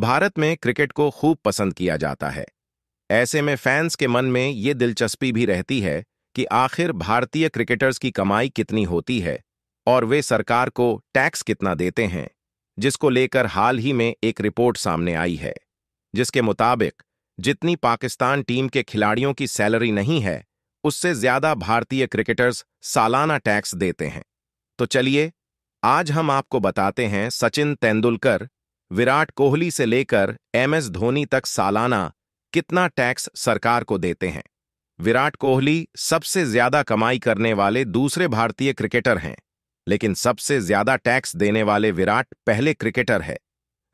भारत में क्रिकेट को खूब पसंद किया जाता है ऐसे में फैंस के मन में ये दिलचस्पी भी रहती है कि आखिर भारतीय क्रिकेटर्स की कमाई कितनी होती है और वे सरकार को टैक्स कितना देते हैं जिसको लेकर हाल ही में एक रिपोर्ट सामने आई है जिसके मुताबिक जितनी पाकिस्तान टीम के खिलाड़ियों की सैलरी नहीं है उससे ज्यादा भारतीय क्रिकेटर्स सालाना टैक्स देते हैं तो चलिए आज हम आपको बताते हैं सचिन तेंदुलकर विराट कोहली से लेकर एमएस धोनी तक सालाना कितना टैक्स सरकार को देते हैं विराट कोहली सबसे ज्यादा कमाई करने वाले दूसरे भारतीय क्रिकेटर हैं लेकिन सबसे ज्यादा टैक्स देने वाले विराट पहले क्रिकेटर है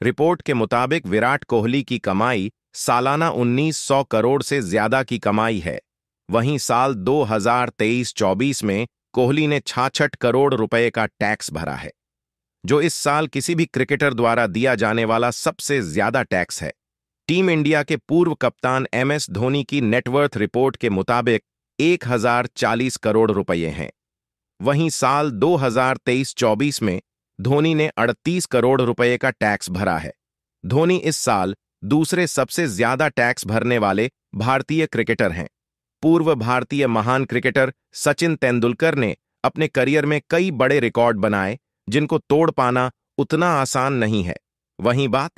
रिपोर्ट के मुताबिक विराट कोहली की कमाई सालाना 1900 करोड़ से ज्यादा की कमाई है वहीं साल 2023-24 में कोहली ने छाछठ करोड़ रुपए का टैक्स भरा है जो इस साल किसी भी क्रिकेटर द्वारा दिया जाने वाला सबसे ज्यादा टैक्स है टीम इंडिया के पूर्व कप्तान एमएस धोनी की नेटवर्थ रिपोर्ट के मुताबिक 1040 करोड़ रुपये हैं वहीं साल 2023-24 में धोनी ने 38 करोड़ रुपए का टैक्स भरा है धोनी इस साल दूसरे सबसे ज्यादा टैक्स भरने वाले भारतीय क्रिकेटर हैं पूर्व भारतीय महान क्रिकेटर सचिन तेंदुलकर ने अपने करियर में कई बड़े रिकॉर्ड बनाए जिनको तोड़ पाना उतना आसान नहीं है वहीं बात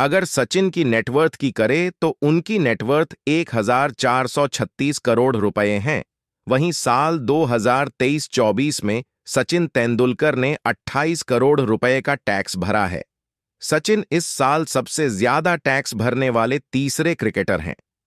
अगर सचिन की नेटवर्थ की करें तो उनकी नेटवर्थ 1436 करोड़ रुपए हैं वहीं साल 2023-24 में सचिन तेंदुलकर ने 28 करोड़ रुपए का टैक्स भरा है सचिन इस साल सबसे ज्यादा टैक्स भरने वाले तीसरे क्रिकेटर हैं